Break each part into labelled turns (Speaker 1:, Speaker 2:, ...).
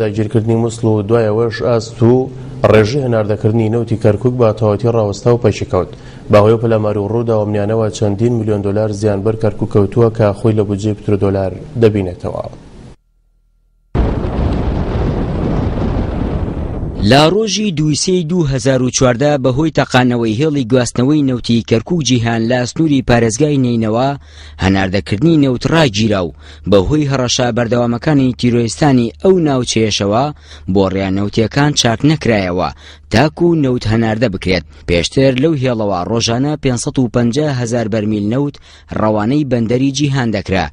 Speaker 1: داگیرکردنی مسل و دوایەوەش ئاست و ڕێژی هەناردەکردنی نەوتی کەرکک با تەواتی ڕاوەستا و پەشکەوت باهۆی پەلامار و ڕوودا ومنیانەوە چەندین میلیۆن دلار زیانبەر کەرککەوتووە کە خۆی لە بجێ پتر دلار دەبینێتەوە. لا ڕۆژی دویسەی 2014 بەهۆی تەقانەوەی هێڵی گواستنەوەی نەوتی کەرکوو جیهان لا سنووری پارێزگای نینەوە هەناردەکردنی نەوتڕاگیرا و بەهۆی هەڕەشا بەردەوامەکانی تیرۆستانی ئەو ناوچێشەوە بۆ ڕیانەوتیەکان چاک نەکرایەوە تاکو و نەوت هەناردە بکرێت پێشتر لەو هێڵەوە ڕۆژانە 550 هزار بەرمیل نەوت ڕەوانەی بەندەری جیهان دەکرا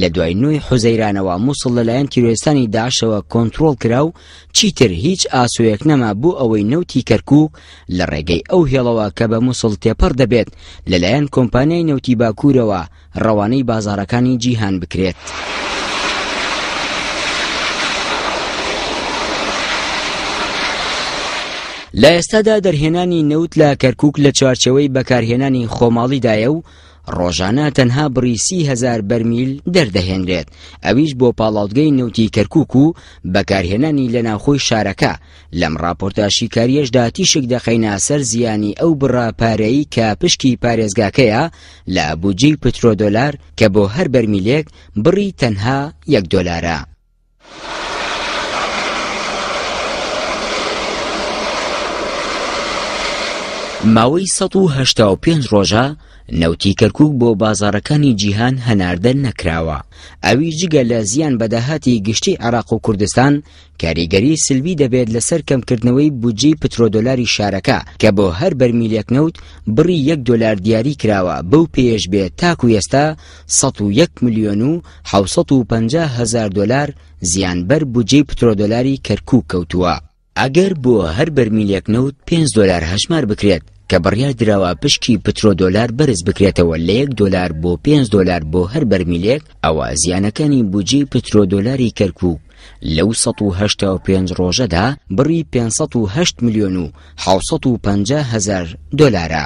Speaker 1: لە دوای نوێی حوزەیرانەوە مووسڵ لەلایەن تیرۆستانی داشەوە کۆنتترۆل کرا و چیتر هیچ ئاسوەیەک نەما بوو ئەوەی نەوتی کەرکوو لە ڕێگەی ئەو هێڵەوە کە بە مووسڵ تێپەر دەبێت لەلایەن کۆمپانیای نەوتی باکوورەوە ڕەوانەی بازارەکانی جیهان بکرێت. لە ئێستادا دەرهێنانی نەوت لە کەرکک لە چوارچەوەی بەکارهێنانی خۆماڵیدایە و ڕۆژانە تەنها بریسی هزار بەرمیل دەردەهێنرێت ئەویش بۆ پاڵاوگەی نەوتی کەرکک و بەکارهێنانی لە ناوخۆی شارەکە لەم راپۆرتاشی کاریەشدا تیشک دەخینە سەر زیانی ئەو بڕاپارەی کە پشکی پارێزگاکەیە لە بودجی پترۆ دۆلار کە بۆ هەر بەرمیلێک بڕی تەنها یەک دۆلارە. ماوەی 1995 ڕۆژە نەوتی کەرکک بۆ بازارەکانی جیهان هەناردەن نەکراوە ئەوی جگە لە زیان بەداهاتی گشتی عراق و کوردستان کاریگەری سلوی دەبێت لەسەر کەمکردنەوەی بودجی پترۆدۆلاری شارەکە کە بۆ هەر بەرمیلێک نەوت بڕی یەک دلار دیاری کراوە بەو پێش بێت تاکو ئێستا 101 میلیۆن و 550 هزار دلار زیانبەر بودجی پترۆدۆلاری کەرکک کەوتووە ئەگەر بۆ هەر بەرمیلێک نەوت 5 دلار هەژمار بکرێت کە بڕیار درراوە پشکی پترۆ دلار بەرز بکرێتەوە لە 1 دلار بۆ 5 دلار بۆ هەر بەرمیلێک ئەوە زیانەکانی بجی پترۆ دلاری کەرکوب لەو 1950 ڕۆژەدا بڕی 500 میلیۆن و 650 هزار دلارە.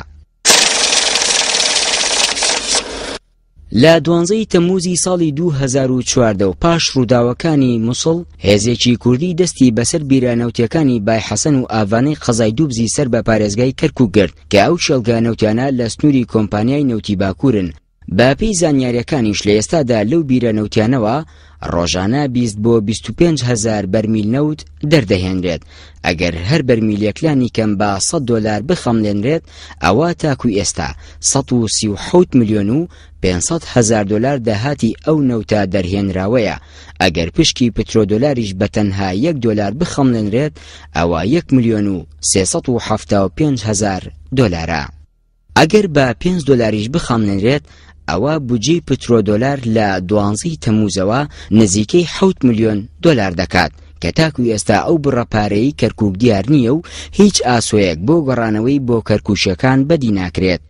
Speaker 1: لە دوانزەی تەموزی ساڵی 2014 و پاش ڕووداوەکانی مووسڵ هێزێکی کوردی دەستی بەسەر بیرانەوتیەکانی بای حەسەن و ئاوانەی قەزای دووبزی سەر بە پارێزگای کەرکوو گرت کە ئەو شێلگانەوتیانە لە سنووری کۆمپانیای نەوتی باکوورن باپی زانیاریەکانیش لە ئێستادا لەو بیرە نەوتیانەوە ڕۆژانە 20 بۆ 25 هزار بەرمیل نەوت دەردەهێنرێت ئەگەر هەر بەرمیلەکلانی کەم بە 100 دلار بخەملێنرێت ئەوە تاکوی ئێستا 1970 میلیۆن و 500 هزار دلار داهاتی ئەو نەوتە دەرهێنراوەیە ئەگەر پشکی پترۆ دلاریش بە تەنها 1 دلار بخەملێنرێت ئەوە 1 میلیۆن و 375 هزار دلارە. ئەگەر بە 5 دلاریش بخامنێنرێت ئەوە بجێ پترۆ دلار لە دوانزی تەموزەوە نزیکەی 6 میلیۆن دلار دەکات. کە تاکو ئێستا ئەو بڕەپارەی کەرکک دیار نییە و هیچ ئاسۆیەک بۆ گەڕانەوەی بۆ کەرکوشەکان بەدی ناکرێت.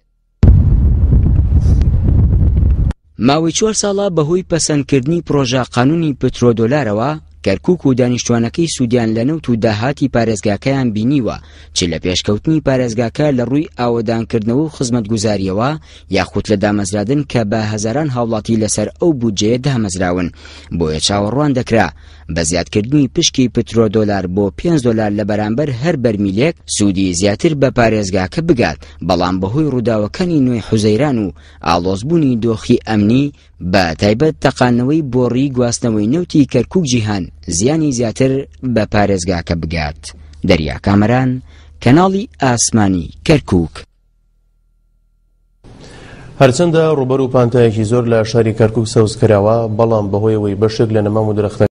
Speaker 1: ماوەی چوار ساڵە بەهۆی پەسەندکردنی پرۆژە قانونی پترۆدۆلارەوە کەرکک و دانیشتوانەکەی سوودیان لە نەوت و داهاتی پارێزگاکەیان بینیوە چ لە پێشکەوتنی پارێزگاکە لە ڕووی ئاوەدانکردنەوە و خزمەت گوزاریەوە یاخود لە دامەزرادن کە بە هەزاران هاوڵاتی لەسەر ئەو بودجێ دامەزراون بۆیە چاوەڕوان دەکرا بە زیادکردنی پشکی پترۆ دلار بۆ 5 دلار لە بەرامبەر هەر بەرمیلێک سوودی زیاتر بە پارێزگاکە بگات بەڵام بەهۆی ڕووداوەکانی نوێی حوزەیران و ئالۆزبوونی دۆخی ئەمنی بە تایبەت تەقانەوەی بۆڕی گواستنەوەی نەوتی کەرکک جیهان زیانی زیاتر بە پارێزگاکە بگات دەریا کامەران کەناڵی ئاسمانی کەرکک هەرچەندە ڕوبەر و پانتایەکی زۆر لە شاری کەرکک سەوزکراوە بەڵام بەهۆیەوەی بەشێک لە نەمام و درختە